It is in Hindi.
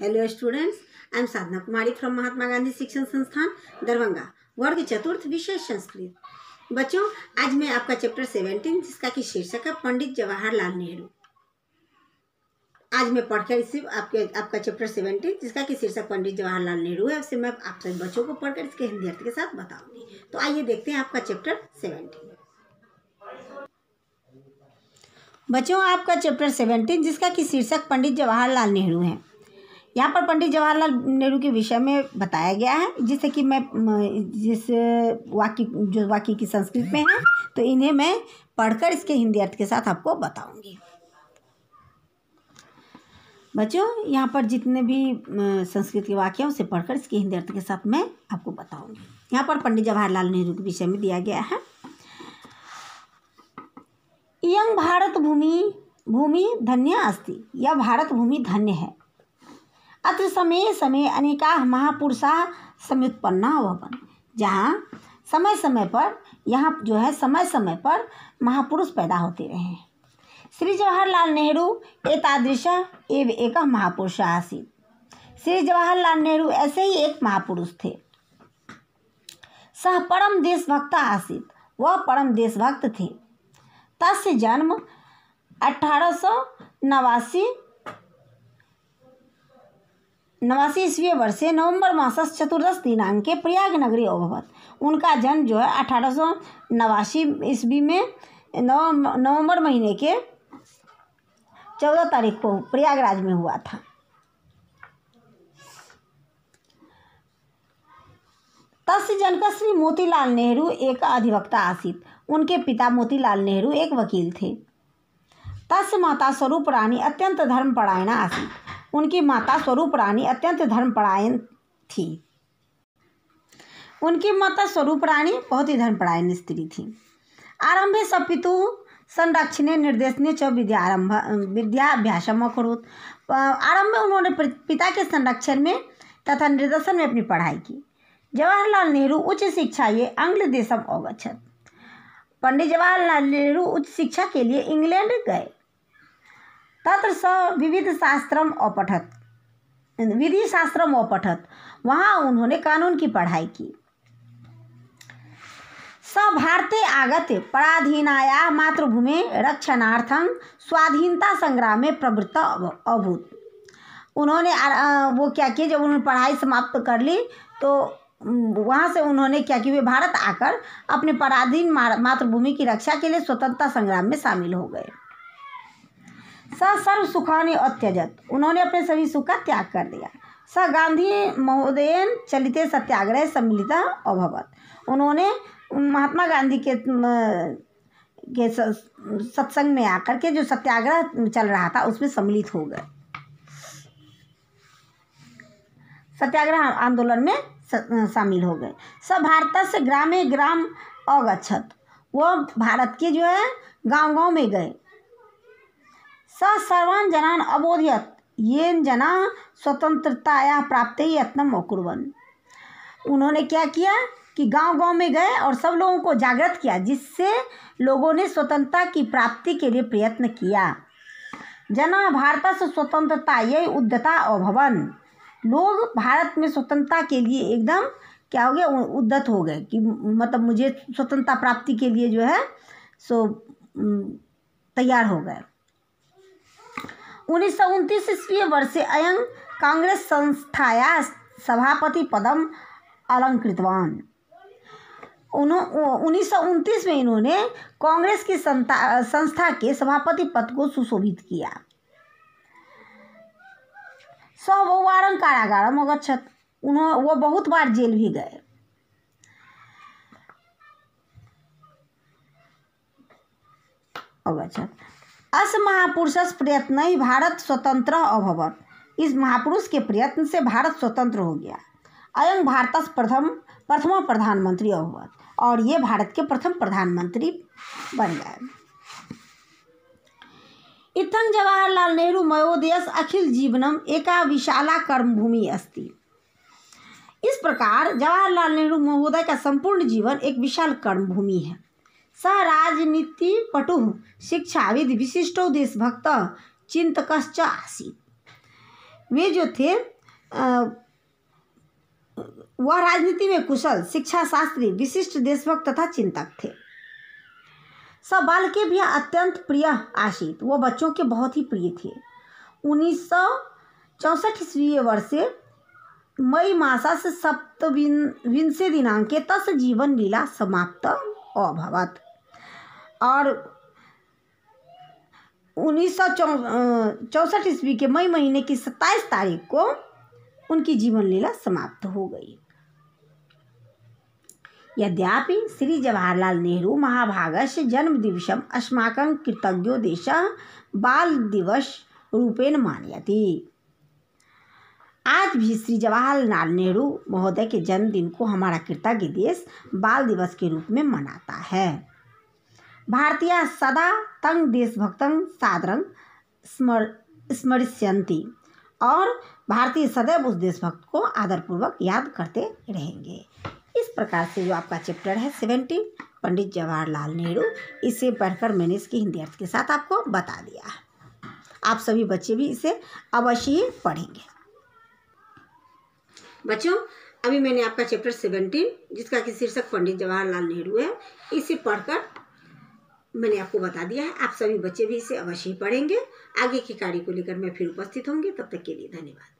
hello students I am Sadhana Kumari from Mahatma Gandhi Shikshan Sansthan Darbhanga वर्ग चतुर्थ विषय संस्कृत बच्चों आज मैं आपका चैप्टर सेवेंटीन जिसका कि शीर्षक है पंडित जवाहरलाल नेहरू आज मैं पढ़कर इसे आपके आपका चैप्टर सेवेंटीन जिसका कि शीर्षक पंडित जवाहरलाल नेहरू है उसे मैं आप सभी बच्चों को पढ़कर इसके हिंदी अर्थ के साथ बताऊंगी तो आइए देखते हैं आपका चैप्टर सेवेंटीन बच्चों आपका चैप्टर सेवेंटीन जिसका कि शीर्षक पंडित जवाहरलाल नेहरू है यहाँ पर पंडित जवाहरलाल नेहरू के विषय में बताया गया है जिससे कि मैं जिस वाक्य जो वाक्य की संस्कृत में है तो इन्हें मैं पढ़कर इसके हिंदी अर्थ के साथ आपको बताऊंगी बच्चों यहाँ पर जितने भी संस्कृत के वाक्य हैं उसे पढ़कर इसके हिंदी अर्थ के साथ मैं आपको बताऊंगी यहाँ पर पंडित जवाहरलाल नेहरू के विषय में दिया गया है यंग भारत भूमि भूमि धन्य अस्थि यह भारत भूमि धन्य है अत समय समय अनेका महापुरुषा समुत्पन्ना अभवन जहाँ समय समय पर यहाँ जो है समय समय पर महापुरुष पैदा होते रहे श्री जवाहरलाल नेहरू एतादृश एव एक महापुरुष आसित श्री जवाहरलाल नेहरू ऐसे ही एक महापुरुष थे सह परम देशभक्त आसित वह परम देशभक्त थे तस्य जन्म अठारह सौ नवासी नवासी ईस्वी वर्ष से नवंबर मासस चतुर्दश के प्रयाग नगरी अभवत उनका जन्म जो है अठारह सौ नवासी ईस्वी में नवंबर महीने के चौदह तारीख को प्रयागराज में हुआ था तस् जनक श्री मोतीलाल नेहरू एक अधिवक्ता आसित उनके पिता मोतीलाल नेहरू एक वकील थे तस्य माता स्वरूप रानी अत्यंत धर्मपरायणा आसित उनकी माता स्वरूप रानी अत्यंत धर्मपरायण थी उनकी माता स्वरूप रानी बहुत ही धर्मपरायण स्त्री थी आरंभे सपितु संरक्षणे निर्देशने च विद्यारंभ विद्याभ्यास अकरोत आरंभ में उन्होंने पिता के संरक्षण में तथा निर्देशन में अपनी पढ़ाई की जवाहरलाल नेहरू उच्च शिक्षा ये अंग्ल देशम अवगछत पंडित जवाहरलाल नेहरू उच्च शिक्षा के लिए इंग्लैंड गए तत्र स विविध शास्त्रम अपठत विधि शास्त्रम अपठत वहाँ उन्होंने कानून की पढ़ाई की स भारते आगत पराधीनाया मातृभूमि रक्षणार्थम स्वाधीनता संग्राम में प्रवृत्त अभूत उन्होंने वो क्या किया जब उन्होंने पढ़ाई समाप्त कर ली तो वहाँ से उन्होंने क्या कि वे भारत आकर अपने पराधीन मातृभूमि की रक्षा के लिए स्वतंत्रता संग्राम में शामिल हो गए स सर्व सुखानी अत्यजत उन्होंने अपने सभी सुख का त्याग कर दिया स गांधी महोदयन चलित सत्याग्रह सम्मिलित अभवत उन्होंने महात्मा गांधी के के सत्संग में आकर के जो सत्याग्रह चल रहा था उसमें सम्मिलित हो गए सत्याग्रह आंदोलन में शामिल हो गए सब भारत से ग्रामे ग्राम अगछत वो भारत के जो है गांव गांव में गए स सर्वान् जनान अबोधयत येन जना स्वतंत्रताया प्राप्त ही यत्नम अकुर्वन उन्होंने क्या किया कि गांव गांव में गए और सब लोगों को जागृत किया जिससे लोगों ने स्वतंत्रता की प्राप्ति के लिए प्रयत्न किया जना भारत से स्वतंत्रता यही उद्यता अभवन लोग भारत में स्वतंत्रता के लिए एकदम क्या हो गया उद्दत हो गए कि मतलब मुझे स्वतंत्रता प्राप्ति के लिए जो है सो तैयार हो गए उन्नीस सौ उनतीस ईस्वीय वर्षे अयं काङ्ग्रेस् संस्थायाः सभापतिपदम् अलङ्कृतवान् उन्नीस सौ उनतीस में इन्होंने कांग्रेस की संस्था के सभापति पद को सुशोभित किया सौवारम कारागार अगछत उन्हों वो बहुत बार जेल भी गए अगछत अस महापुरुषस प्रयत्न ही भारत स्वतंत्र अभवत इस महापुरुष के प्रयत्न से भारत स्वतंत्र हो गया अयं भारत प्रथम प्रथम प्रधानमंत्री अभवत और ये भारत के प्रथम प्रधानमंत्री बन गए इतन जवाहरलाल नेहरू मयोदयस अखिल जीवनम एका विशाला कर्मभूमि अस्ति इस प्रकार जवाहरलाल नेहरू महोदय का संपूर्ण जीवन एक विशाल कर्मभूमि है सः राजनीतिपटुः शिक्षाविद विशिष्टो देशभक्त चिंतक आसी वे जो थे वह राजनीति में कुशल शिक्षा शास्त्री विशिष्ट देशभक्त तथा चिंतक थे स बाल के भी अत्यंत प्रिय आशित वह बच्चों के बहुत ही प्रिय थे उन्नीस सौ चौंसठ ईस्वी वर्षे मई मासास विंशे दिनांक तस जीवन लीला समाप्त अभवत और उन्नीस सौ चौसठ ईस्वी के मई महीने की सत्ताईस तारीख को उनकी जीवन लीला समाप्त हो गई यद्यपि श्री जवाहरलाल नेहरू महाभागस्य जन्म दिवसम अस्माक कृतज्ञो देश बाल दिवस रूपेण मान्यती आज भी श्री जवाहरलाल नेहरू महोदय के जन्मदिन को हमारा कृतज्ञ देश बाल दिवस के रूप में मनाता है भारतीय सदा तंग देशभक्तं सादरं स्मर स्मरिष्यन्ति और भारतीय सदैव उस देशभक्त को आदरपूर्वक याद करते रहेंगे इस प्रकार से जो आपका चैप्टर है सेवेंटीन पंडित जवाहरलाल नेहरू इसे पढ़कर मैंने इसकी हिंदी अर्थ के साथ आपको बता दिया है आप सभी बच्चे भी इसे अवश्य ही पढ़ेंगे बच्चों अभी मैंने आपका चैप्टर सेवेंटीन जिसका कि शीर्षक पंडित जवाहरलाल नेहरू है इसे पढ़कर मैंने आपको बता दिया है आप सभी बच्चे भी इसे अवश्य ही पढ़ेंगे आगे की कार्य को लेकर मैं फिर उपस्थित होंगे तब तक के लिए धन्यवाद